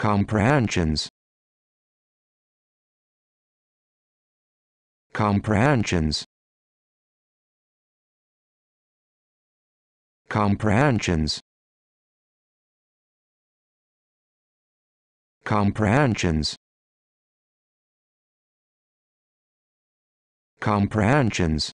comprehensions comprehensions comprehensions comprehensions comprehensions